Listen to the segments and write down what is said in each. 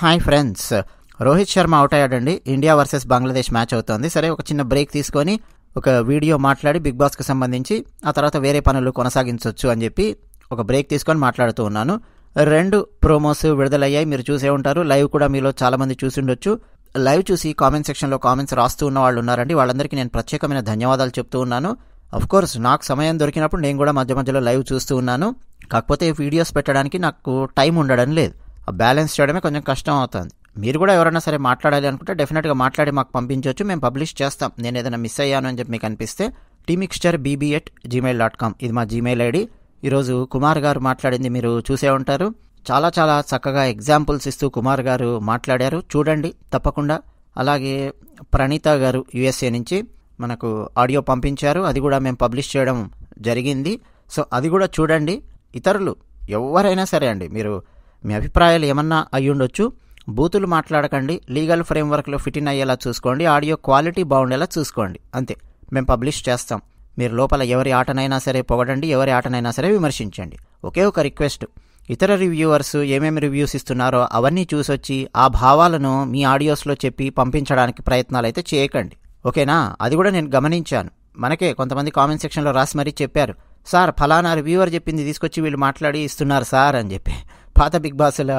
hi friends Rohit Sharma out అయ్యాడండి India versus Bangladesh match అవుతోంది సరే ఒక చిన్న బ్రేక్ తీసుకొని ఒక వీడియో మాట్లాడి బిగ్ బాస్కి సంబంధించి ఆ తర్వాత వేరే పనులు కొనసాగించవచ్చు అని చెప్పి ఒక బ్రేక్ తీసుకొని మాట్లాడుతూ ఉన్నాను రెండు ప్రోమోస్ విడుదలయ్యాయి మీరు చూసే ఉంటారు లైవ్ కూడా మీలో చాలామంది చూసి ఉండొచ్చు లైవ్ చూసి కామెంట్ సెక్షన్లో కామెంట్స్ రాస్తూ ఉన్న వాళ్ళు ఉన్నారండి వాళ్ళందరికీ నేను ప్రత్యేకమైన ధన్యవాదాలు చెప్తూ ఉన్నాను కోర్స్ నాకు సమయం దొరికినప్పుడు నేను కూడా మధ్య మధ్యలో లైవ్ చూస్తూ ఉన్నాను కాకపోతే వీడియోస్ పెట్టడానికి నాకు టైం ఉండడం లేదు బ్యాలెన్స్ చేయడమే కొంచెం కష్టం అవుతుంది మీరు కూడా ఎవరైనా సరే మాట్లాడాలి అనుకుంటే డెఫినెట్గా మాట్లాడి మాకు పంపించవచ్చు మేము పబ్లిష్ చేస్తాం నేను ఏదైనా మిస్ అయ్యాను అని చెప్పి మీకు అనిపిస్తే tmixture BB at Gmail dot com ఇది మా జీమెయిల్ ఐడి ఈరోజు కుమార్ గారు మాట్లాడింది మీరు చూసే ఉంటారు చాలా చాలా చక్కగా ఎగ్జాంపుల్స్ ఇస్తూ కుమార్ గారు మాట్లాడారు చూడండి తప్పకుండా అలాగే ప్రణీత గారు యుఎస్ఏ నుంచి మనకు ఆడియో పంపించారు అది కూడా మేము పబ్లిష్ చేయడం జరిగింది సో అది కూడా చూడండి ఇతరులు ఎవరైనా సరే అండి మీరు మీ అభిప్రాయాలు ఏమన్నా అయ్యుండొచ్చు బూతులు మాట్లాడకండి లీగల్ ఫ్రేమ్వర్క్లో ఫిట్ ఇన్ అయ్యేలా చూసుకోండి ఆడియో క్వాలిటీ బాగుండేలా చూసుకోండి అంతే మేము పబ్లిష్ చేస్తాం మీరు లోపల ఎవరి ఆటనైనా సరే పొగడండి ఎవరి ఆటనైనా సరే విమర్శించండి ఒకే ఒక రిక్వెస్ట్ ఇతర రివ్యూవర్స్ ఏమేమి రివ్యూస్ ఇస్తున్నారో అవన్నీ చూసొచ్చి ఆ భావాలను మీ ఆడియోస్లో చెప్పి పంపించడానికి ప్రయత్నాలు అయితే చేయకండి ఓకేనా అది కూడా నేను గమనించాను మనకే కొంతమంది కామెంట్ సెక్షన్లో రాసి మరీ చెప్పారు సార్ ఫలానా రివ్యూవర్ చెప్పింది తీసుకొచ్చి వీళ్ళు మాట్లాడి ఇస్తున్నారు సార్ అని చెప్పి పాత బిగ్ బాస్ల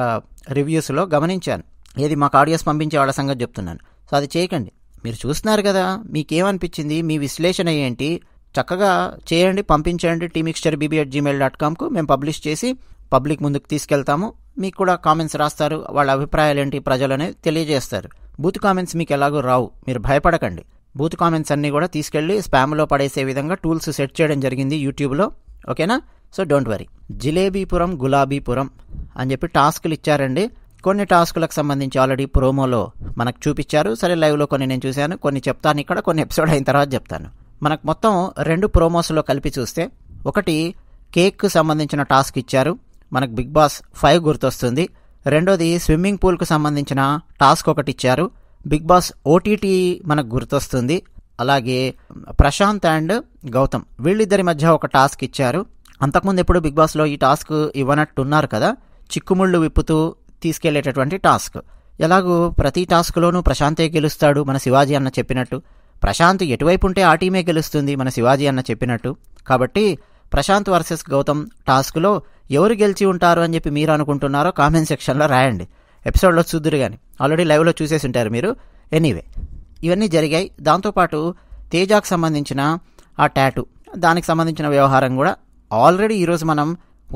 రివ్యూస్లో గమనించాను ఏది మాకు ఆడియోస్ పంపించే వాళ్ళ సంగతి చెప్తున్నాను సో అది చేయకండి మీరు చూస్తున్నారు కదా మీకేమనిపించింది మీ విశ్లేషణ ఏంటి చక్కగా చేయండి పంపించండి mixture BB at Gmail dot కామ్కు మేము పబ్లిష్ చేసి పబ్లిక్ ముందుకు తీసుకెళ్తాము మీకు కూడా కామెంట్స్ రాస్తారు వాళ్ళ అభిప్రాయాలు ఏంటి ప్రజలు అనేది తెలియజేస్తారు బూత్ కామెంట్స్ మీకు ఎలాగో రావు మీరు భయపడకండి బూత్ కామెంట్స్ అన్నీ కూడా తీసుకెళ్ళి స్పామ్లో పడేసే విధంగా టూల్స్ సెట్ చేయడం జరిగింది యూట్యూబ్లో ఓకేనా so don't worry Jilebipuram Gulabipuram అని చెప్పి టాస్కులు ఇచ్చారండి కొన్ని టాస్కులకు సంబంధించి ఆల్రెడీ ప్రోమోలో మనకు చూపించారు సరే లైవ్లో కొన్ని నేను చూశాను కొన్ని చెప్తాను ఇక్కడ కొన్ని ఎపిసోడ్ అయిన తర్వాత చెప్తాను మనకు మొత్తం రెండు ప్రోమోస్లో కలిపి చూస్తే ఒకటి కేక్కు సంబంధించిన టాస్క్ ఇచ్చారు మనకు బిగ్ బాస్ ఫైవ్ గుర్తొస్తుంది రెండోది స్విమ్మింగ్ పూల్కు సంబంధించిన టాస్క్ ఒకటి ఇచ్చారు బిగ్ బాస్ ఓటీటీ మనకు గుర్తొస్తుంది అలాగే ప్రశాంత్ అండ్ గౌతమ్ వీళ్ళిద్దరి మధ్య ఒక టాస్క్ ఇచ్చారు అంతకుముందు ఎప్పుడు బిగ్ బాస్లో ఈ టాస్క్ ఇవ్వనట్టున్నారు కదా చిక్కుముళ్ళు విప్పుతూ తీసుకెళ్లేటటువంటి టాస్క్ ఎలాగూ ప్రతి టాస్క్లోనూ ప్రశాంతే గెలుస్తాడు మన శివాజీ అన్న చెప్పినట్టు ప్రశాంత్ ఎటువైపు ఉంటే ఆ టీమే గెలుస్తుంది మన శివాజీ అన్న చెప్పినట్టు కాబట్టి ప్రశాంత్ వర్సెస్ గౌతమ్ టాస్క్లో ఎవరు గెలిచి ఉంటారు అని చెప్పి మీరు అనుకుంటున్నారో కామెంట్ సెక్షన్లో రాయండి ఎపిసోడ్లో చూద్దురు కానీ ఆల్రెడీ లైవ్లో చూసేసి ఉంటారు మీరు ఎనీవే ఇవన్నీ జరిగాయి దాంతోపాటు తేజాకు సంబంధించిన ఆ ట్యాటు దానికి సంబంధించిన వ్యవహారం కూడా ఆల్రెడీ ఈరోజు మనం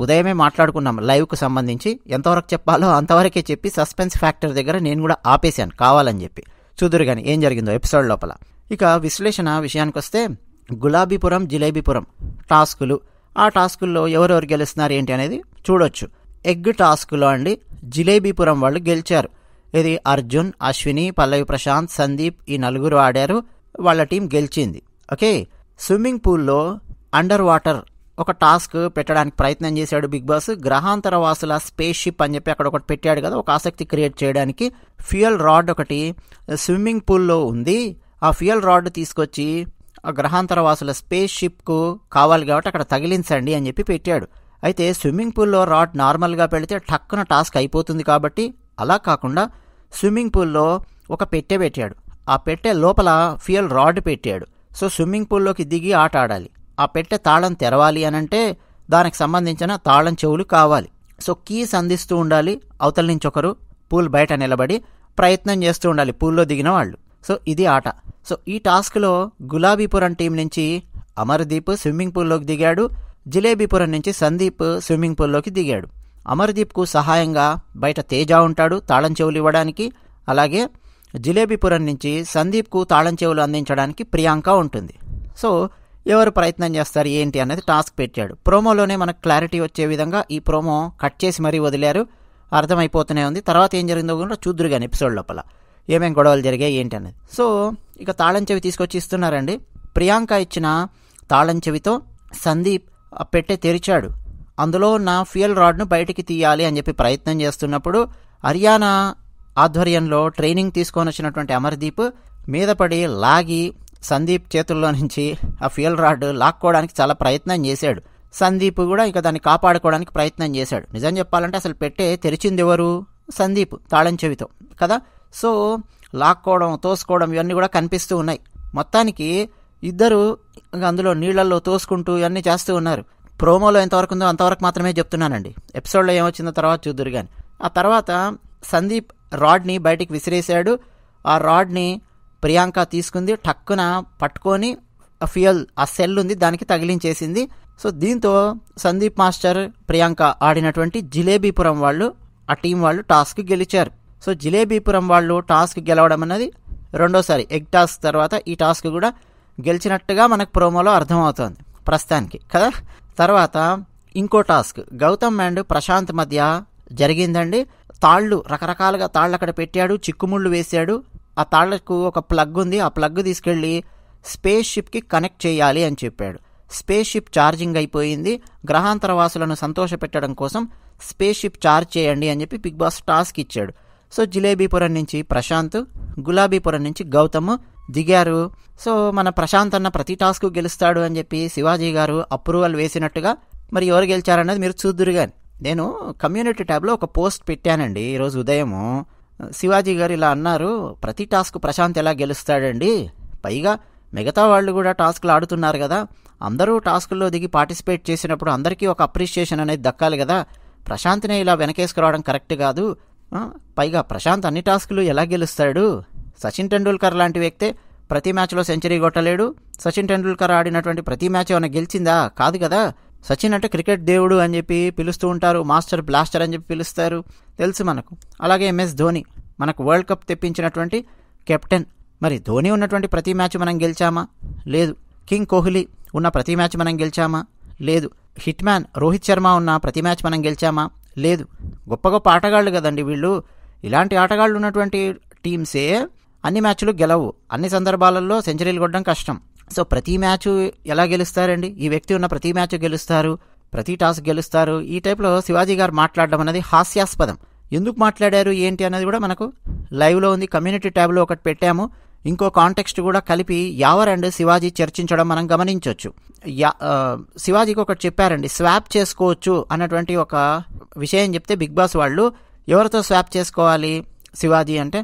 ఉదయమే మాట్లాడుకున్నాం లైవ్కు సంబంధించి ఎంతవరకు చెప్పాలో అంతవరకే చెప్పి సస్పెన్స్ ఫ్యాక్టర్ దగ్గర నేను కూడా ఆపేశాను కావాలని చెప్పి చూదురు కానీ ఏం జరిగిందో ఎపిసోడ్ లోపల ఇక విశ్లేషణ విషయానికి వస్తే గులాబీపురం జిలేబీపురం టాస్కులు ఆ టాస్కుల్లో ఎవరెవరు గెలుస్తున్నారు ఏంటి అనేది చూడొచ్చు ఎగ్ టాస్కులో అండి జిలేబీపురం వాళ్ళు గెలిచారు ఇది అర్జున్ అశ్విని పల్లవి ప్రశాంత్ సందీప్ ఈ నలుగురు ఆడారు వాళ్ళ టీం గెలిచింది ఓకే స్విమ్మింగ్ పూల్లో అండర్ వాటర్ ఒక టాస్క్ పెట్టడానికి ప్రయత్నం చేశాడు బిగ్ బాస్ గ్రహాంతర వాసుల స్పేస్ షిప్ అని చెప్పి అక్కడ ఒకటి పెట్టాడు కదా ఒక ఆసక్తి క్రియేట్ చేయడానికి ఫ్యూయల్ రాడ్ ఒకటి స్విమ్మింగ్ పూల్లో ఉంది ఆ ఫ్యూయల్ రాడ్ తీసుకొచ్చి ఆ గ్రహాంతర వాసుల స్పేస్ షిప్కు కావాలి కాబట్టి అక్కడ తగిలించండి అని చెప్పి పెట్టాడు అయితే స్విమ్మింగ్ పూల్లో రాడ్ నార్మల్గా పెడితే టక్కున టాస్క్ అయిపోతుంది కాబట్టి అలా కాకుండా స్విమ్మింగ్ పూల్లో ఒక పెట్టె పెట్టాడు ఆ పెట్టె లోపల ఫ్యూయల్ రాడ్ పెట్టాడు సో స్విమ్మింగ్ పూల్లోకి దిగి ఆట ఆడాలి ఆ పెట్టె తాళం తెరవాలి అనంటే దానికి సంబంధించిన తాళం చెవులు కావాలి సో కీస్ అందిస్తూ ఉండాలి అవతల నుంచి ఒకరు పూల్ బయట నిలబడి ప్రయత్నం చేస్తూ ఉండాలి పూల్లో దిగిన వాళ్ళు సో ఇది ఆట సో ఈ టాస్క్లో గులాబీపురం టీం నుంచి అమర్దీప్ స్విమ్మింగ్ పూల్లోకి దిగాడు జిలేబీపురం నుంచి సందీప్ స్విమ్మింగ్ పూల్లోకి దిగాడు అమర్దీప్కు సహాయంగా బయట తేజ ఉంటాడు తాళం చెవులు ఇవ్వడానికి అలాగే జిలేబీపురం నుంచి సందీప్కు తాళం చెవులు అందించడానికి ప్రియాంక ఉంటుంది సో ఎవరు ప్రయత్నం చేస్తారు ఏంటి అనేది టాస్క్ పెట్టాడు ప్రోమోలోనే మనకు క్లారిటీ వచ్చే విధంగా ఈ ప్రోమో కట్ చేసి మరీ వదిలారు అర్థమైపోతూనే ఉంది తర్వాత ఏం జరిగిందో కూడా చూద్దరు కానీ ఎపిసోడ్ లోపల ఏమేం గొడవలు జరిగాయి ఏంటి అనేది సో ఇక తాళం చెవి తీసుకొచ్చి ఇస్తున్నారండి ప్రియాంక ఇచ్చిన తాళం చెవితో సందీప్ పెట్టే తెరిచాడు అందులో ఉన్న ఫ్యూయల్ రాడ్ను బయటికి తీయాలి అని చెప్పి ప్రయత్నం చేస్తున్నప్పుడు హర్యానా ఆధ్వర్యంలో ట్రైనింగ్ తీసుకొని వచ్చినటువంటి అమర్దీప్ మీద పడి లాగి సందీప్ చేతుల్లో నుంచి ఆ ఫ్యూయల్ రాడ్ లాక్కోవడానికి చాలా ప్రయత్నం చేశాడు సందీప్ కూడా ఇక దాన్ని కాపాడుకోవడానికి ప్రయత్నం చేశాడు నిజం చెప్పాలంటే అసలు పెట్టే తెరిచింది ఎవరు సందీప్ తాళం చెవితో కదా సో లాక్కోవడం తోసుకోవడం ఇవన్నీ కూడా కనిపిస్తూ ఉన్నాయి మొత్తానికి ఇద్దరు అందులో నీళ్లలో తోసుకుంటూ ఇవన్నీ చేస్తూ ఉన్నారు ప్రోమోలో ఎంతవరకు ఉందో అంతవరకు మాత్రమే చెప్తున్నానండి ఎపిసోడ్లో ఏమొచ్చిందో తర్వాత చూద్దరు కానీ ఆ తర్వాత సందీప్ రాడ్ని బయటికి విసిరేశాడు ఆ రాడ్ని ప్రియాంక తీసుకుంది టక్కున పట్టుకొని ఫ్యూయల్ ఆ సెల్ ఉంది దానికి తగిలించేసింది సో దీంతో సందీప్ మాస్టర్ ప్రియాంక ఆడినటువంటి జిలేబీపురం వాళ్ళు ఆ టీం వాళ్ళు టాస్క్ గెలిచారు సో జిలేబీపురం వాళ్ళు టాస్క్ గెలవడం అన్నది రెండోసారి ఎగ్ టాస్క్ తర్వాత ఈ టాస్క్ కూడా గెలిచినట్టుగా మనకు ప్రోమోలో అర్థమవుతోంది ప్రస్తుతానికి కదా తర్వాత ఇంకో టాస్క్ గౌతమ్ అండ్ ప్రశాంత్ మధ్య జరిగిందండి తాళ్ళు రకరకాలుగా తాళ్ళు అక్కడ పెట్టాడు చిక్కుముళ్ళు వేశాడు ఆ తాళ్లకు ఒక ప్లగ్ ఉంది ఆ ప్లగ్ తీసుకెళ్ళి స్పేస్ షిప్కి కనెక్ట్ చేయాలి అని చెప్పాడు స్పేస్ షిప్ ఛార్జింగ్ అయిపోయింది గ్రహాంతర వాసులను సంతోషపెట్టడం కోసం స్పేస్ షిప్ ఛార్జ్ చేయండి అని చెప్పి బిగ్ బాస్ టాస్క్ ఇచ్చాడు సో జిలేబీపురం నుంచి ప్రశాంత్ గులాబీపురం నుంచి గౌతమ్ దిగారు సో మన ప్రశాంత్ అన్న ప్రతి టాస్క్ గెలుస్తాడు అని చెప్పి శివాజీ గారు అప్రూవల్ వేసినట్టుగా మరి ఎవరు గెలిచారన్నది మీరు చూద్దురు నేను కమ్యూనిటీ ట్యాబ్లో ఒక పోస్ట్ పెట్టానండి ఈరోజు ఉదయము శివాజీ గారు ఇలా అన్నారు ప్రతి టాస్క్ ప్రశాంత్ ఎలా గెలుస్తాడండి పైగా మిగతా వాళ్ళు కూడా టాస్క్లు ఆడుతున్నారు కదా అందరూ టాస్కుల్లో దిగి పార్టిసిపేట్ చేసినప్పుడు అందరికీ ఒక అప్రిషియేషన్ అనేది దక్కాలి కదా ప్రశాంత్నే ఇలా వెనకేసుకురావడం కరెక్ట్ కాదు పైగా ప్రశాంత్ అన్ని టాస్కులు ఎలా గెలుస్తాడు సచిన్ టెండూల్కర్ లాంటి వ్యక్తే ప్రతి మ్యాచ్లో సెంచరీ కొట్టలేడు సచిన్ టెండూల్కర్ ఆడినటువంటి ప్రతి మ్యాచ్ ఏమైనా గెలిచిందా కాదు కదా సచిన్ అంటే క్రికెట్ దేవుడు అని చెప్పి పిలుస్తూ ఉంటారు మాస్టర్ బ్లాస్టర్ అని చెప్పి పిలుస్తారు తెలుసు మనకు అలాగే ఎంఎస్ ధోని మనకు వరల్డ్ కప్ తెప్పించినటువంటి కెప్టెన్ మరి ధోని ఉన్నటువంటి ప్రతి మ్యాచ్ మనం గెలిచామా లేదు కింగ్ కోహ్లీ ఉన్న ప్రతి మ్యాచ్ మనం గెలిచామా లేదు హిట్ మ్యాన్ రోహిత్ శర్మ ఉన్న ప్రతి మ్యాచ్ మనం గెలిచామా లేదు గొప్ప గొప్ప ఆటగాళ్ళు కదండి వీళ్ళు ఇలాంటి ఆటగాళ్ళు ఉన్నటువంటి టీమ్సే అన్ని మ్యాచ్లు గెలవు అన్ని సందర్భాలలో సెంచరీలు కొట్టడం కష్టం సో ప్రతి మ్యాచ్ ఎలా గెలుస్తారండి ఈ వ్యక్తి ఉన్న ప్రతి మ్యాచ్ గెలుస్తారు ప్రతి టాస్క్ గెలుస్తారు ఈ టైప్లో శివాజీ గారు మాట్లాడడం అనేది హాస్యాస్పదం ఎందుకు మాట్లాడారు ఏంటి అనేది కూడా మనకు లైవ్లో ఉంది కమ్యూనిటీ ట్యాబ్లో ఒకటి పెట్టాము ఇంకో కాంటెక్స్ట్ కూడా కలిపి యావర్ అండ్ శివాజీ చర్చించడం మనం గమనించవచ్చు యా శివాజీకి ఒకటి చెప్పారండి స్వాప్ చేసుకోవచ్చు అన్నటువంటి ఒక విషయం చెప్తే బిగ్ బాస్ వాళ్ళు ఎవరితో స్వాప్ చేసుకోవాలి శివాజీ అంటే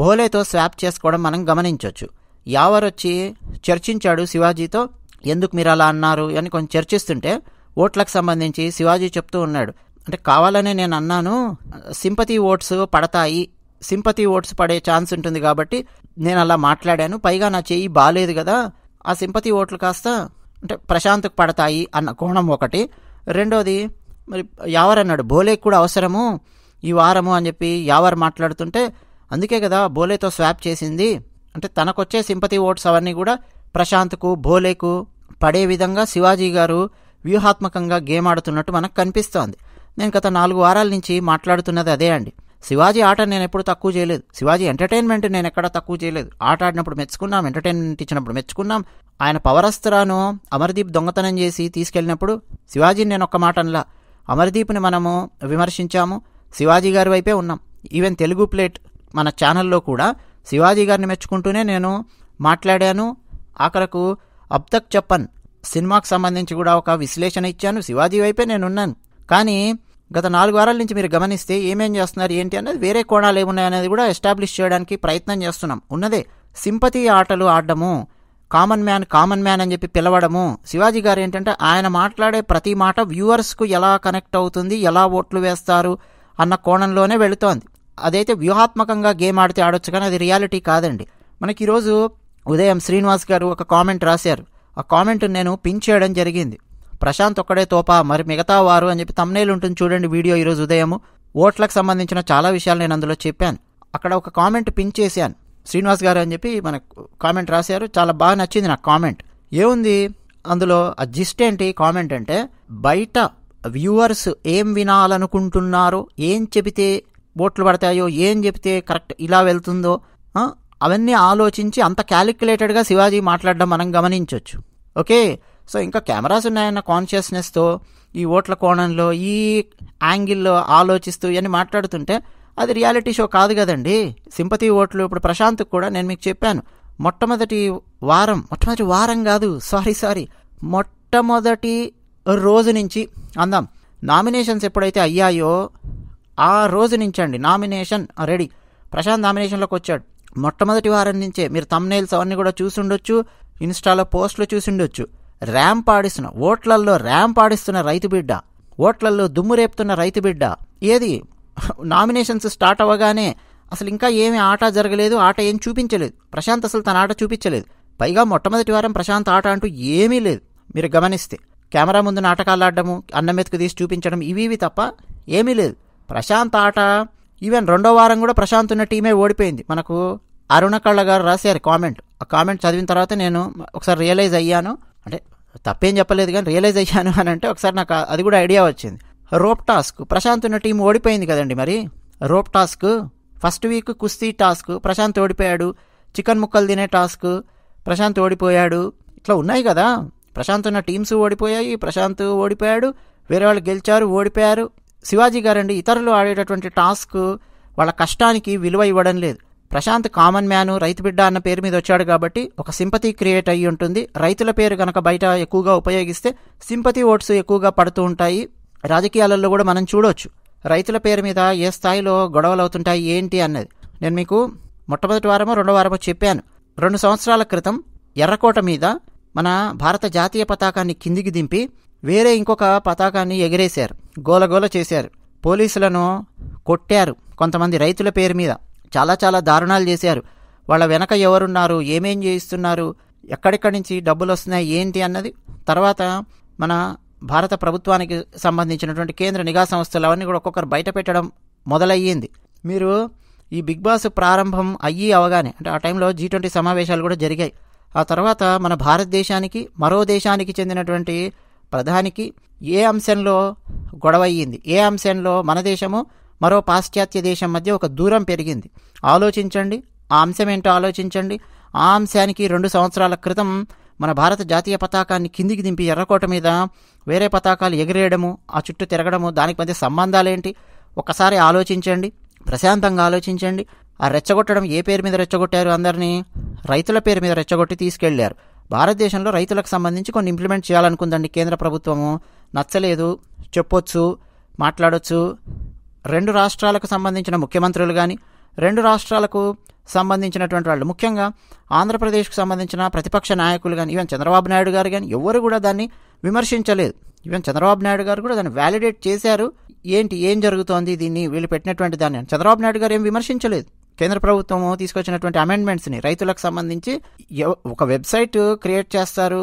భోలేతో స్వాప్ చేసుకోవడం మనం గమనించవచ్చు వచ్చి చర్చించాడు శివాజీతో ఎందుకు మీరు అలా అన్నారు అని కొంచెం చర్చిస్తుంటే ఓట్లకు సంబంధించి శివాజీ చెప్తూ ఉన్నాడు అంటే కావాలనే నేను అన్నాను సింపతి ఓట్స్ పడతాయి సింపతి ఓట్స్ పడే ఛాన్స్ ఉంటుంది కాబట్టి నేను అలా మాట్లాడాను పైగా నా చెయ్యి బాగాలేదు కదా ఆ సింపతి ఓట్లు కాస్త అంటే ప్రశాంత్కు పడతాయి అన్న కోణం ఒకటి రెండోది మరి యావర్ అన్నాడు బోలేకి కూడా అవసరము ఈ వారము అని చెప్పి యావర్ మాట్లాడుతుంటే అందుకే కదా బోలేతో స్వాప్ చేసింది అంటే తనకొచ్చే సింపతి ఓట్స్ అవన్నీ కూడా ప్రశాంత్కు భోలేకు పడే విధంగా శివాజీ గారు వ్యూహాత్మకంగా గేమ్ ఆడుతున్నట్టు మనకు కనిపిస్తోంది నేను గత నాలుగు వారాల నుంచి మాట్లాడుతున్నది అదే అండి శివాజీ ఆట నేను ఎప్పుడు తక్కువ చేయలేదు శివాజీ ఎంటర్టైన్మెంట్ నేను ఎక్కడ తక్కువ చేయలేదు ఆట ఆడినప్పుడు మెచ్చుకున్నాం ఎంటర్టైన్మెంట్ ఇచ్చినప్పుడు మెచ్చుకున్నాం ఆయన పవరస్త్రాను అమర్దీప్ దొంగతనం చేసి తీసుకెళ్ళినప్పుడు శివాజీని నేను ఒక్క మాట అనలా అమర్దీప్ని మనము విమర్శించాము శివాజీ గారి వైపే ఉన్నాం ఈవెన్ తెలుగు ప్లేట్ మన ఛానల్లో కూడా శివాజీ గారిని మెచ్చుకుంటూనే నేను మాట్లాడాను ఆఖరకు అబ్తక్ చెప్పన్ సినిమాకు సంబంధించి కూడా ఒక విశ్లేషణ ఇచ్చాను శివాజీ వైపే నేనున్నాను కానీ గత నాలుగు వారాల నుంచి మీరు గమనిస్తే ఏమేం చేస్తున్నారు ఏంటి అనేది వేరే కోణాలు ఏమున్నాయనేది కూడా ఎస్టాబ్లిష్ చేయడానికి ప్రయత్నం చేస్తున్నాం ఉన్నదే సింపతి ఆటలు ఆడడము కామన్ మ్యాన్ కామన్ మ్యాన్ అని చెప్పి పిలవడము శివాజీ గారు ఏంటంటే ఆయన మాట్లాడే ప్రతి మాట వ్యూవర్స్కు ఎలా కనెక్ట్ అవుతుంది ఎలా ఓట్లు వేస్తారు అన్న కోణంలోనే వెళుతోంది అదైతే వ్యూహాత్మకంగా గేమ్ ఆడితే ఆడొచ్చు కానీ అది రియాలిటీ కాదండి మనకి ఈరోజు ఉదయం శ్రీనివాస్ గారు ఒక కామెంట్ రాశారు ఆ కామెంట్ నేను పిన్ చేయడం జరిగింది ప్రశాంత్ ఒక్కడే తోపా మరి మిగతా వారు అని చెప్పి తమ్నేలు ఉంటుంది చూడండి వీడియో ఈరోజు ఉదయం ఓట్లకు సంబంధించిన చాలా విషయాలు నేను అందులో చెప్పాను అక్కడ ఒక కామెంట్ పిన్ చేశాను శ్రీనివాస్ గారు అని చెప్పి మన కామెంట్ రాశారు చాలా బాగా నచ్చింది నాకు కామెంట్ ఏముంది అందులో ఆ జిస్ట్ ఏంటి కామెంట్ అంటే బయట వ్యూవర్స్ ఏం వినాలనుకుంటున్నారో ఏం చెబితే బోట్లు పడతాయో ఏం చెప్తే కరెక్ట్ ఇలా వెళ్తుందో అవన్నీ ఆలోచించి అంత క్యాలిక్యులేటెడ్గా శివాజీ మాట్లాడడం మనం గమనించవచ్చు ఓకే సో ఇంకా కెమెరాస్ ఉన్నాయన్న కాన్షియస్నెస్తో ఈ ఓట్ల కోణంలో ఈ యాంగిల్లో ఆలోచిస్తూ ఇవన్నీ మాట్లాడుతుంటే అది రియాలిటీ షో కాదు కదండి సింపతి ఓట్లు ఇప్పుడు ప్రశాంత్కి కూడా నేను మీకు చెప్పాను మొట్టమొదటి వారం మొట్టమొదటి వారం కాదు సారీ సారీ మొట్టమొదటి రోజు నుంచి అందాం నామినేషన్స్ ఎప్పుడైతే అయ్యాయో ఆ రోజు నుంచండి నామినేషన్ రెడీ ప్రశాంత్ నామినేషన్లోకి వచ్చాడు మొట్టమొదటి వారం నుంచే మీరు తమ్నేల్స్ అవన్నీ కూడా చూసుండొచ్చు ఇన్స్టాలో పోస్టులు ఉండొచ్చు ర్యాంప్ ఆడిస్తున్న ఓట్లల్లో ర్యాంప్ ఆడిస్తున్న రైతు బిడ్డ ఓట్లల్లో దుమ్ము రేపుతున్న రైతు బిడ్డ ఏది నామినేషన్స్ స్టార్ట్ అవ్వగానే అసలు ఇంకా ఏమి ఆట జరగలేదు ఆట ఏం చూపించలేదు ప్రశాంత్ అసలు తన ఆట చూపించలేదు పైగా మొట్టమొదటి వారం ప్రశాంత్ ఆట అంటూ ఏమీ లేదు మీరు గమనిస్తే కెమెరా ముందు నాటకాలు ఆడడము అన్నం మెతుకు తీసి చూపించడం ఇవి ఇవి తప్ప ఏమీ లేదు ప్రశాంత్ ఆట ఈవెన్ రెండో వారం కూడా ప్రశాంత్ ఉన్న టీమే ఓడిపోయింది మనకు అరుణ కళ్ళ గారు రాశారు కామెంట్ ఆ కామెంట్ చదివిన తర్వాత నేను ఒకసారి రియలైజ్ అయ్యాను అంటే తప్పేం చెప్పలేదు కానీ రియలైజ్ అయ్యాను అని అంటే ఒకసారి నాకు అది కూడా ఐడియా వచ్చింది రోప్ టాస్క్ ప్రశాంత్ ఉన్న టీం ఓడిపోయింది కదండి మరి రోప్ టాస్క్ ఫస్ట్ వీక్ కుస్తీ టాస్క్ ప్రశాంత్ ఓడిపోయాడు చికెన్ ముక్కలు తినే టాస్క్ ప్రశాంత్ ఓడిపోయాడు ఇట్లా ఉన్నాయి కదా ప్రశాంత్ ఉన్న టీమ్స్ ఓడిపోయాయి ప్రశాంత్ ఓడిపోయాడు వేరే వాళ్ళు గెలిచారు ఓడిపోయారు శివాజీ గారండి ఇతరులు ఆడేటటువంటి టాస్క్ వాళ్ళ కష్టానికి విలువ ఇవ్వడం లేదు ప్రశాంత్ కామన్ మ్యాను రైతు బిడ్డ అన్న పేరు మీద వచ్చాడు కాబట్టి ఒక సింపతి క్రియేట్ అయ్యి ఉంటుంది రైతుల పేరు కనుక బయట ఎక్కువగా ఉపయోగిస్తే సింపతి ఓట్స్ ఎక్కువగా పడుతూ ఉంటాయి రాజకీయాలలో కూడా మనం చూడవచ్చు రైతుల పేరు మీద ఏ స్థాయిలో గొడవలు అవుతుంటాయి ఏంటి అన్నది నేను మీకు మొట్టమొదటి వారమో రెండో వారమో చెప్పాను రెండు సంవత్సరాల క్రితం ఎర్రకోట మీద మన భారత జాతీయ పతాకాన్ని కిందికి దింపి వేరే ఇంకొక పతాకాన్ని ఎగిరేశారు గోలగోల చేశారు పోలీసులను కొట్టారు కొంతమంది రైతుల పేరు మీద చాలా చాలా దారుణాలు చేశారు వాళ్ళ వెనక ఎవరున్నారు ఏమేం చేయిస్తున్నారు ఎక్కడెక్కడి నుంచి డబ్బులు వస్తున్నాయి ఏంటి అన్నది తర్వాత మన భారత ప్రభుత్వానికి సంబంధించినటువంటి కేంద్ర నిఘా సంస్థలు అవన్నీ కూడా ఒక్కొక్కరు బయట పెట్టడం మొదలయ్యింది మీరు ఈ బిగ్ బాస్ ప్రారంభం అయ్యి అవగానే అంటే ఆ టైంలో జీ ట్వంటీ సమావేశాలు కూడా జరిగాయి ఆ తర్వాత మన భారతదేశానికి మరో దేశానికి చెందినటువంటి ప్రధానికి ఏ అంశంలో గొడవ అయ్యింది ఏ అంశంలో మన దేశము మరో పాశ్చాత్య దేశం మధ్య ఒక దూరం పెరిగింది ఆలోచించండి ఆ అంశం ఏంటో ఆలోచించండి ఆ అంశానికి రెండు సంవత్సరాల క్రితం మన భారత జాతీయ పతాకాన్ని కిందికి దింపి ఎర్రకోట మీద వేరే పతాకాలు ఎగిరేయడము ఆ చుట్టూ తిరగడము దానికి మధ్య సంబంధాలేంటి ఒకసారి ఆలోచించండి ప్రశాంతంగా ఆలోచించండి ఆ రెచ్చగొట్టడం ఏ పేరు మీద రెచ్చగొట్టారు అందరినీ రైతుల పేరు మీద రెచ్చగొట్టి తీసుకెళ్లారు భారతదేశంలో రైతులకు సంబంధించి కొన్ని ఇంప్లిమెంట్ చేయాలనుకుందండి కేంద్ర ప్రభుత్వము నచ్చలేదు చెప్పొచ్చు మాట్లాడొచ్చు రెండు రాష్ట్రాలకు సంబంధించిన ముఖ్యమంత్రులు కానీ రెండు రాష్ట్రాలకు సంబంధించినటువంటి వాళ్ళు ముఖ్యంగా ఆంధ్రప్రదేశ్కు సంబంధించిన ప్రతిపక్ష నాయకులు కానీ ఈవెన్ చంద్రబాబు నాయుడు గారు కానీ ఎవరు కూడా దాన్ని విమర్శించలేదు ఈవెన్ చంద్రబాబు నాయుడు గారు కూడా దాన్ని వ్యాలిడేట్ చేశారు ఏంటి ఏం జరుగుతోంది దీన్ని వీళ్ళు పెట్టినటువంటి దాన్ని చంద్రబాబు నాయుడు గారు ఏం విమర్శించలేదు కేంద్ర ప్రభుత్వము తీసుకొచ్చినటువంటి అమెండ్మెంట్స్ని రైతులకు సంబంధించి ఒక వెబ్సైట్ క్రియేట్ చేస్తారు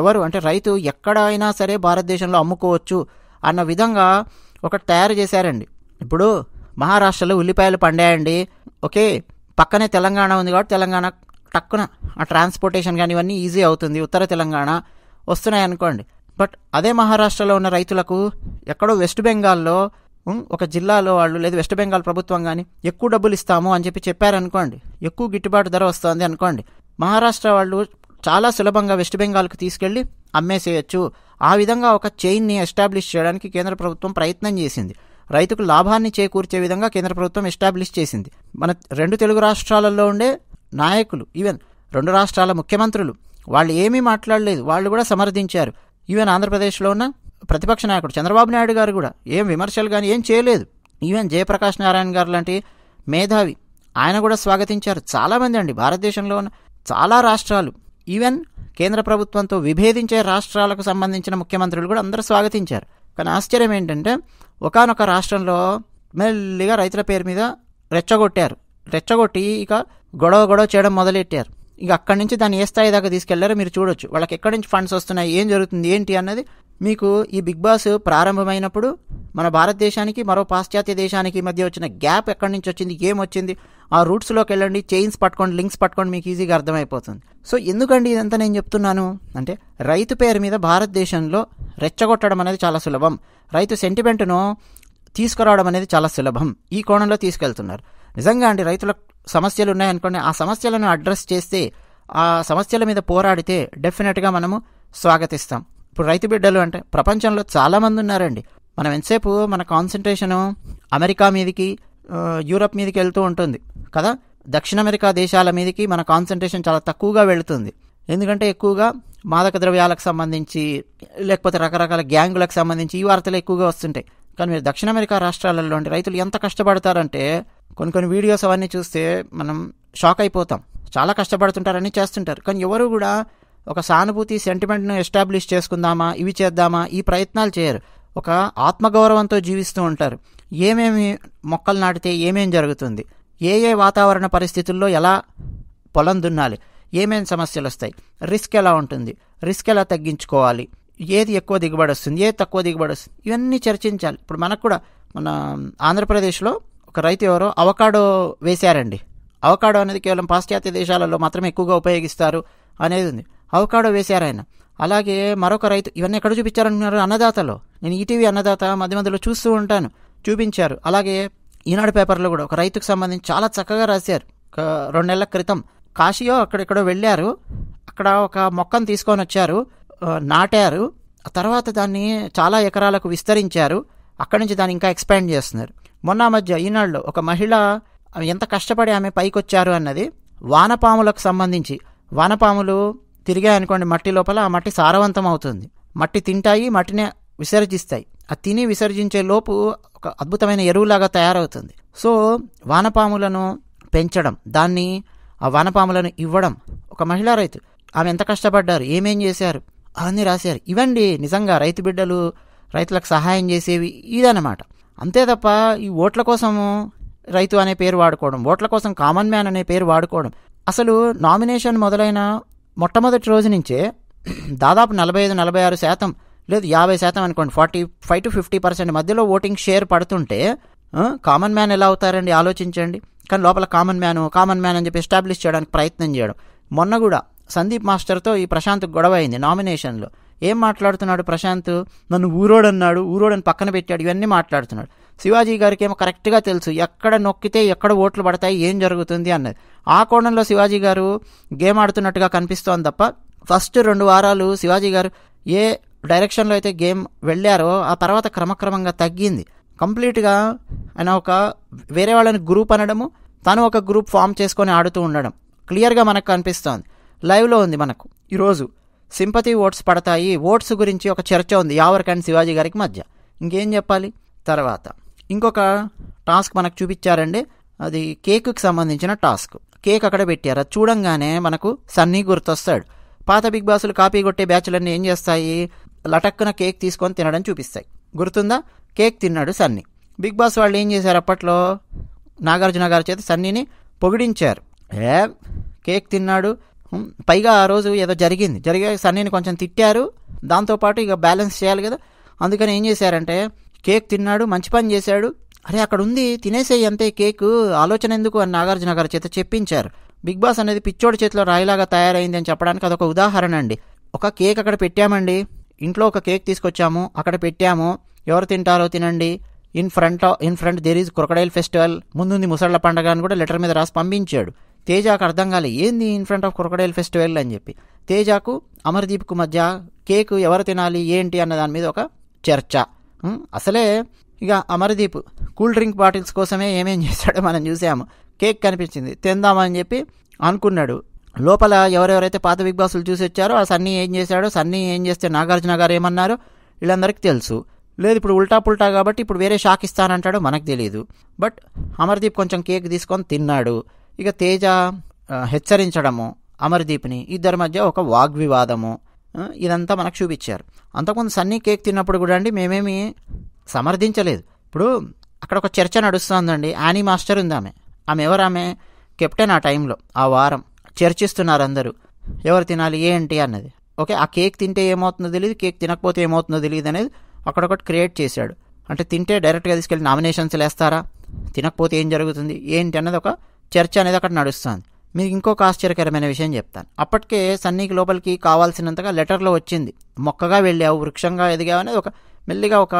ఎవరు అంటే రైతు ఎక్కడ అయినా సరే భారతదేశంలో అమ్ముకోవచ్చు అన్న విధంగా ఒక తయారు చేశారండి ఇప్పుడు మహారాష్ట్రలో ఉల్లిపాయలు పండాయండి ఓకే పక్కనే తెలంగాణ ఉంది కాబట్టి తెలంగాణ టక్కున ఆ ట్రాన్స్పోర్టేషన్ కానీ ఇవన్నీ ఈజీ అవుతుంది ఉత్తర తెలంగాణ వస్తున్నాయి అనుకోండి బట్ అదే మహారాష్ట్రలో ఉన్న రైతులకు ఎక్కడో వెస్ట్ బెంగాల్లో ఒక జిల్లాలో వాళ్ళు లేదు వెస్ట్ బెంగాల్ ప్రభుత్వం కానీ ఎక్కువ డబ్బులు ఇస్తాము అని చెప్పి చెప్పారనుకోండి ఎక్కువ గిట్టుబాటు ధర వస్తుంది అనుకోండి మహారాష్ట్ర వాళ్ళు చాలా సులభంగా వెస్ట్ బెంగాల్కి తీసుకెళ్ళి అమ్మేసేయచ్చు ఆ విధంగా ఒక చైన్ని ఎస్టాబ్లిష్ చేయడానికి కేంద్ర ప్రభుత్వం ప్రయత్నం చేసింది రైతుకు లాభాన్ని చేకూర్చే విధంగా కేంద్ర ప్రభుత్వం ఎస్టాబ్లిష్ చేసింది మన రెండు తెలుగు రాష్ట్రాలలో ఉండే నాయకులు ఈవెన్ రెండు రాష్ట్రాల ముఖ్యమంత్రులు వాళ్ళు ఏమీ మాట్లాడలేదు వాళ్ళు కూడా సమర్థించారు ఈవెన్ ఆంధ్రప్రదేశ్లో ఉన్న ప్రతిపక్ష నాయకుడు చంద్రబాబు నాయుడు గారు కూడా ఏం విమర్శలు కానీ ఏం చేయలేదు ఈవెన్ జయప్రకాష్ నారాయణ గారు లాంటి మేధావి ఆయన కూడా స్వాగతించారు చాలామంది అండి భారతదేశంలో ఉన్న చాలా రాష్ట్రాలు ఈవెన్ కేంద్ర ప్రభుత్వంతో విభేదించే రాష్ట్రాలకు సంబంధించిన ముఖ్యమంత్రులు కూడా అందరూ స్వాగతించారు కానీ ఆశ్చర్యం ఏంటంటే ఒకనొక రాష్ట్రంలో మెల్లిగా రైతుల పేరు మీద రెచ్చగొట్టారు రెచ్చగొట్టి ఇక గొడవ గొడవ చేయడం మొదలెట్టారు ఇక అక్కడి నుంచి దాన్ని ఏ స్థాయి దాకా తీసుకెళ్లారో మీరు చూడొచ్చు వాళ్ళకి ఎక్కడి నుంచి ఫండ్స్ వస్తున్నాయి ఏం జరుగుతుంది ఏంటి అన్నది మీకు ఈ బిగ్ బాస్ ప్రారంభమైనప్పుడు మన భారతదేశానికి మరో పాశ్చాత్య దేశానికి మధ్య వచ్చిన గ్యాప్ ఎక్కడి నుంచి వచ్చింది ఏం వచ్చింది ఆ రూట్స్లోకి వెళ్ళండి చైన్స్ పట్టుకోండి లింక్స్ పట్టుకోండి మీకు ఈజీగా అర్థమైపోతుంది సో ఎందుకండి ఇదంతా నేను చెప్తున్నాను అంటే రైతు పేరు మీద భారతదేశంలో రెచ్చగొట్టడం అనేది చాలా సులభం రైతు సెంటిమెంట్ను తీసుకురావడం అనేది చాలా సులభం ఈ కోణంలో తీసుకెళ్తున్నారు నిజంగా అండి రైతుల సమస్యలు ఉన్నాయనుకోండి ఆ సమస్యలను అడ్రస్ చేస్తే ఆ సమస్యల మీద పోరాడితే డెఫినెట్గా మనము స్వాగతిస్తాం ఇప్పుడు రైతు బిడ్డలు అంటే ప్రపంచంలో చాలామంది ఉన్నారండి మనం ఎంతసేపు మన కాన్సన్ట్రేషను అమెరికా మీదకి యూరప్ మీదకి వెళ్తూ ఉంటుంది కదా దక్షిణ అమెరికా దేశాల మీదకి మన కాన్సన్ట్రేషన్ చాలా తక్కువగా వెళుతుంది ఎందుకంటే ఎక్కువగా మాదక ద్రవ్యాలకు సంబంధించి లేకపోతే రకరకాల గ్యాంగులకు సంబంధించి ఈ వార్తలు ఎక్కువగా వస్తుంటాయి కానీ మీరు దక్షిణ అమెరికా రాష్ట్రాలలో రైతులు ఎంత కష్టపడతారంటే కొన్ని కొన్ని వీడియోస్ అవన్నీ చూస్తే మనం షాక్ అయిపోతాం చాలా కష్టపడుతుంటారని చేస్తుంటారు కానీ ఎవరు కూడా ఒక సానుభూతి సెంటిమెంట్ను ఎస్టాబ్లిష్ చేసుకుందామా ఇవి చేద్దామా ఈ ప్రయత్నాలు చేయరు ఒక ఆత్మగౌరవంతో జీవిస్తూ ఉంటారు ఏమేమి మొక్కలు నాటితే ఏమేం జరుగుతుంది ఏ ఏ వాతావరణ పరిస్థితుల్లో ఎలా పొలం దున్నాలి ఏమేం సమస్యలు వస్తాయి రిస్క్ ఎలా ఉంటుంది రిస్క్ ఎలా తగ్గించుకోవాలి ఏది ఎక్కువ దిగుబడి వస్తుంది ఏది తక్కువ దిగుబడి వస్తుంది ఇవన్నీ చర్చించాలి ఇప్పుడు మనకు కూడా మన ఆంధ్రప్రదేశ్లో ఒక రైతు ఎవరో అవకాడో వేశారండి అవకాడో అనేది కేవలం పాశ్చాత్య దేశాలలో మాత్రమే ఎక్కువగా ఉపయోగిస్తారు అనేది ఉంది అవకాడో వేశారు ఆయన అలాగే మరొక రైతు ఇవన్నీ ఎక్కడ చూపించారంటున్నారు అన్నదాతలో నేను ఈటీవీ అన్నదాత మధ్య మధ్యలో చూస్తూ ఉంటాను చూపించారు అలాగే ఈనాడు పేపర్లో కూడా ఒక రైతుకు సంబంధించి చాలా చక్కగా రాశారు రెండు నెలల క్రితం కాశీయో అక్కడెక్కడో వెళ్ళారు అక్కడ ఒక మొక్కను తీసుకొని వచ్చారు నాటారు తర్వాత దాన్ని చాలా ఎకరాలకు విస్తరించారు అక్కడి నుంచి దాన్ని ఇంకా ఎక్స్పాండ్ చేస్తున్నారు మొన్న మధ్య ఈనాళ్ళు ఒక మహిళ ఎంత కష్టపడి ఆమె పైకొచ్చారు అన్నది వానపాములకు సంబంధించి వానపాములు తిరిగాయనుకోండి మట్టి లోపల ఆ మట్టి సారవంతం అవుతుంది మట్టి తింటాయి మట్టిని విసర్జిస్తాయి ఆ తిని విసర్జించే లోపు ఒక అద్భుతమైన ఎరువులాగా తయారవుతుంది సో వానపాములను పెంచడం దాన్ని ఆ వానపాములను ఇవ్వడం ఒక మహిళా రైతు ఆమె ఎంత కష్టపడ్డారు ఏమేం చేశారు అవన్నీ రాశారు ఇవండి నిజంగా రైతు బిడ్డలు రైతులకు సహాయం చేసేవి ఇదన్నమాట అంతే తప్ప ఈ ఓట్ల కోసము రైతు అనే పేరు వాడుకోవడం ఓట్ల కోసం కామన్ మ్యాన్ అనే పేరు వాడుకోవడం అసలు నామినేషన్ మొదలైన మొట్టమొదటి రోజు నుంచే దాదాపు నలభై ఐదు నలభై ఆరు శాతం లేదు యాభై శాతం అనుకోండి forty five to fifty percent మధ్యలో ఓటింగ్ షేర్ పడుతుంటే కామన్ మ్యాన్ ఎలా అవుతారండి ఆలోచించండి కానీ లోపల కామన్ మ్యాన్ కామన్ మ్యాన్ అని చెప్పి ఎస్టాబ్లిష్ చేయడానికి ప్రయత్నం చేయడం మొన్న కూడా సందీప్ మాస్టర్తో ఈ ప్రశాంత్ గొడవ అయింది నామినేషన్లో ఏం మాట్లాడుతున్నాడు ప్రశాంత్ నన్ను ఊరోడన్నాడు ఊరోడని పక్కన పెట్టాడు ఇవన్నీ మాట్లాడుతున్నాడు శివాజీ గారికి ఏమో కరెక్ట్గా తెలుసు ఎక్కడ నొక్కితే ఎక్కడ ఓట్లు పడతాయి ఏం జరుగుతుంది అన్నది ఆ కోణంలో శివాజీ గారు గేమ్ ఆడుతున్నట్టుగా కనిపిస్తోంది తప్ప ఫస్ట్ రెండు వారాలు శివాజీ గారు ఏ డైరెక్షన్లో అయితే గేమ్ వెళ్ళారో ఆ తర్వాత క్రమక్రమంగా తగ్గింది కంప్లీట్గా ఆయన ఒక వేరే వాళ్ళని గ్రూప్ అనడము తను ఒక గ్రూప్ ఫామ్ చేసుకొని ఆడుతూ ఉండడం క్లియర్గా మనకు కనిపిస్తోంది లైవ్లో ఉంది మనకు ఈరోజు సింపతి ఓట్స్ పడతాయి ఓట్స్ గురించి ఒక చర్చ ఉంది యావరికి శివాజీ గారికి మధ్య ఇంకేం చెప్పాలి తర్వాత ఇంకొక టాస్క్ మనకు చూపించారండి అది కేక్కి సంబంధించిన టాస్క్ కేక్ అక్కడ పెట్టారు అది చూడంగానే మనకు సన్నీ గుర్తొస్తాడు పాత బిగ్ బాసులు కాపీ కొట్టే బ్యాచ్లన్నీ ఏం చేస్తాయి లటక్కున కేక్ తీసుకొని తినడం చూపిస్తాయి గుర్తుందా కేక్ తిన్నాడు సన్నీ బిగ్ బాస్ వాళ్ళు ఏం చేశారు అప్పట్లో నాగార్జున గారి చేత సన్నీని పొగిడించారు ఏ కేక్ తిన్నాడు పైగా ఆ రోజు ఏదో జరిగింది జరిగే సన్నీని కొంచెం తిట్టారు దాంతోపాటు ఇక బ్యాలెన్స్ చేయాలి కదా అందుకని ఏం చేశారంటే కేక్ తిన్నాడు మంచి పని చేశాడు అరే అక్కడ ఉంది తినేసే అంతే కేకు ఆలోచన ఎందుకు అని నాగార్జున గారి చేత చెప్పించారు బిగ్ బాస్ అనేది పిచ్చోడి చేతిలో రాయిలాగా తయారైంది అని చెప్పడానికి అదొక ఉదాహరణ అండి ఒక కేక్ అక్కడ పెట్టామండి ఇంట్లో ఒక కేక్ తీసుకొచ్చాము అక్కడ పెట్టాము ఎవరు తింటారో తినండి in front in front there is crocodile festival ముందుంది ముసళ్ళ పండగ అని కూడా లెటర్ మీద రాసి పంపించాడు తేజాకు అర్థం కాలే ఏంది in front of crocodile festival అని చెప్పి తేజాకు అమర్దీప్కు మధ్య కేక్ ఎవరు తినాలి ఏంటి అన్న దాని మీద ఒక చర్చ అసలే ఇక అమర్దీప్ కూల్ డ్రింక్ బాటిల్స్ కోసమే ఏమేం చేశాడో మనం చూసాము కేక్ కనిపించింది తిందామని చెప్పి అనుకున్నాడు లోపల ఎవరెవరైతే పాత బిగ్ బాసులు చూసి వచ్చారో ఆ సన్నీ ఏం చేశాడో సన్నీ ఏం చేస్తే నాగార్జున గారు ఏమన్నారో వీళ్ళందరికీ తెలుసు లేదు ఇప్పుడు ఉల్టా పుల్టా కాబట్టి ఇప్పుడు వేరే షాక్ ఇస్తానంటాడో మనకు తెలియదు బట్ అమర్దీప్ కొంచెం కేక్ తీసుకొని తిన్నాడు ఇక తేజ హెచ్చరించడము అమర్దీప్ని ఇద్దరి మధ్య ఒక వాగ్వివాదము ఇదంతా మనకు చూపించారు అంతకుముందు సన్నీ కేక్ తిన్నప్పుడు కూడా అండి మేమేమి సమర్థించలేదు ఇప్పుడు అక్కడ ఒక చర్చ నడుస్తుందండి యానీ మాస్టర్ ఉంది ఆమె ఆమె ఎవరు ఆమె కెప్టెన్ ఆ టైంలో ఆ వారం చర్చిస్తున్నారు అందరూ ఎవరు తినాలి ఏంటి అన్నది ఓకే ఆ కేక్ తింటే ఏమవుతుందో తెలియదు కేక్ తినకపోతే ఏమవుతుందో తెలియదు అనేది అక్కడ ఒకటి క్రియేట్ చేశాడు అంటే తింటే డైరెక్ట్గా తీసుకెళ్ళి నామినేషన్స్ లేస్తారా తినకపోతే ఏం జరుగుతుంది ఏంటి అన్నది ఒక చర్చ అనేది అక్కడ నడుస్తుంది మీకు ఇంకొక ఆశ్చర్యకరమైన విషయం చెప్తాను అప్పటికే సన్నీకి లోపలికి కావాల్సినంతగా లెటర్లో వచ్చింది మొక్కగా వెళ్ళావు వృక్షంగా ఎదిగావు అనేది ఒక మెల్లిగా ఒక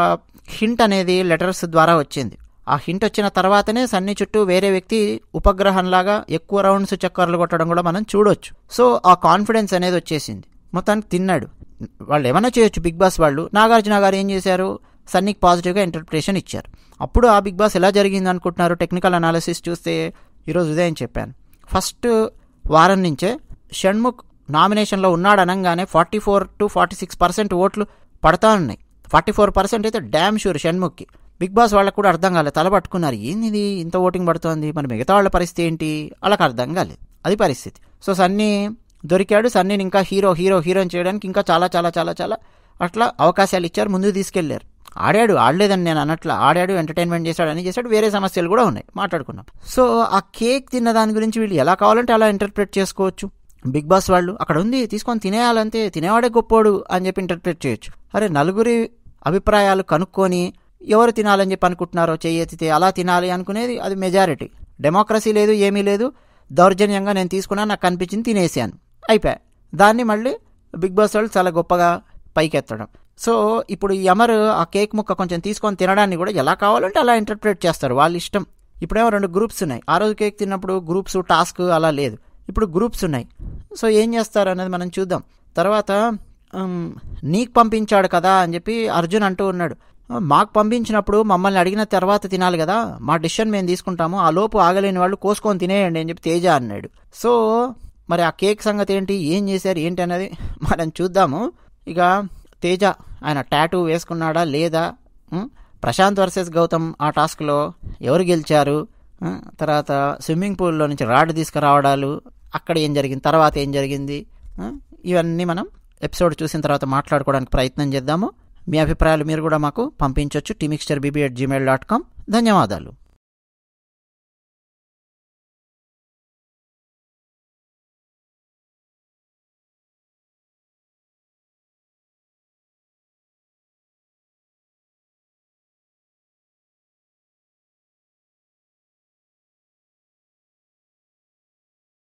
హింట్ అనేది లెటర్స్ ద్వారా వచ్చింది ఆ హింట్ వచ్చిన తర్వాతనే సన్ని చుట్టూ వేరే వ్యక్తి ఉపగ్రహంలాగా ఎక్కువ రౌండ్స్ చక్కర్లు కొట్టడం కూడా మనం చూడొచ్చు సో ఆ కాన్ఫిడెన్స్ అనేది వచ్చేసింది మొత్తానికి తిన్నాడు వాళ్ళు ఏమైనా చేయొచ్చు బిగ్ బాస్ వాళ్ళు నాగార్జున గారు ఏం చేశారు సన్నీకి పాజిటివ్గా ఇంటర్ప్రిటేషన్ ఇచ్చారు అప్పుడు ఆ బిగ్ బాస్ ఎలా జరిగింది అనుకుంటున్నారు టెక్నికల్ అనాలిసిస్ చూస్తే ఈరోజు ఉదయం చెప్పాను ఫస్ట్ వారం నుంచే షణ్ముఖ్ నామినేషన్లో ఉన్నాడు అనగానే forty four to forty six percent ఓట్లు పడతా ఉన్నాయి ఫార్టీ ఫోర్ పర్సెంట్ అయితే డ్యామ్ షూర్ షణ్ముఖ్కి బిగ్ బాస్ వాళ్ళకు కూడా అర్థం కాలేదు తల పట్టుకున్నారు ఏంది ఇంత ఓటింగ్ పడుతోంది మరి మిగతా వాళ్ళ పరిస్థితి ఏంటి వాళ్ళకి అర్థం కాలేదు అది పరిస్థితి సో సన్నీ దొరికాడు సన్నీని ఇంకా హీరో హీరో హీరోయిన్ చేయడానికి ఇంకా చాలా చాలా చాలా చాలా అట్లా అవకాశాలు ఇచ్చారు ముందుకు తీసుకెళ్లారు ఆడాడు ఆడలేదని నేను అన్నట్లు ఆడాడు ఎంటర్టైన్మెంట్ చేశాడు అని చేశాడు వేరే సమస్యలు కూడా ఉన్నాయి మాట్లాడుకున్నాం సో ఆ కేక్ తిన్న దాని గురించి వీళ్ళు ఎలా కావాలంటే అలా ఇంటర్ప్రిట్ చేసుకోవచ్చు బిగ్ బాస్ వాళ్ళు అక్కడ ఉంది తీసుకొని తినేయాలంతే తినేవాడే గొప్పోడు అని చెప్పి ఇంటర్ప్రిట్ చేయొచ్చు అరే నలుగురి అభిప్రాయాలు కనుక్కొని ఎవరు తినాలని చెప్పి అనుకుంటున్నారో చేయెత్తితే అలా తినాలి అనుకునేది అది మెజారిటీ డెమోక్రసీ లేదు ఏమీ లేదు దౌర్జన్యంగా నేను తీసుకున్నా నాకు కనిపించింది తినేసాను అయిపోయా దాన్ని మళ్ళీ బిగ్ బాస్ వాళ్ళు చాలా గొప్పగా పైకెత్తడం సో ఇప్పుడు ఈ అమర్ ఆ కేక్ ముక్క కొంచెం తీసుకొని తినడానికి కూడా ఎలా కావాలంటే అలా ఇంటర్ప్రేట్ చేస్తారు వాళ్ళ ఇష్టం ఇప్పుడేమో రెండు గ్రూప్స్ ఉన్నాయి ఆ రోజు కేక్ తిన్నప్పుడు గ్రూప్స్ టాస్క్ అలా లేదు ఇప్పుడు గ్రూప్స్ ఉన్నాయి సో ఏం చేస్తారు అనేది మనం చూద్దాం తర్వాత నీకు పంపించాడు కదా అని చెప్పి అర్జున్ అంటూ ఉన్నాడు మాకు పంపించినప్పుడు మమ్మల్ని అడిగిన తర్వాత తినాలి కదా మా డిసిషన్ మేము తీసుకుంటాము ఆ లోపు ఆగలేని వాళ్ళు కోసుకొని తినేయండి అని చెప్పి తేజ అన్నాడు సో మరి ఆ కేక్ సంగతి ఏంటి ఏం చేశారు ఏంటి అనేది మనం చూద్దాము ఇక తేజ ఆయన టాటూ వేసుకున్నాడా లేదా ప్రశాంత్ వర్సెస్ గౌతమ్ ఆ టాస్క్లో ఎవరు గెలిచారు తర్వాత స్విమ్మింగ్ పూల్లో నుంచి రాడ్ తీసుకురావడాలు అక్కడ ఏం జరిగింది తర్వాత ఏం జరిగింది ఇవన్నీ మనం ఎపిసోడ్ చూసిన తర్వాత మాట్లాడుకోవడానికి ప్రయత్నం చేద్దాము మీ అభిప్రాయాలు మీరు కూడా మాకు పంపించవచ్చు tmixture BB at Gmail dot com ధన్యవాదాలు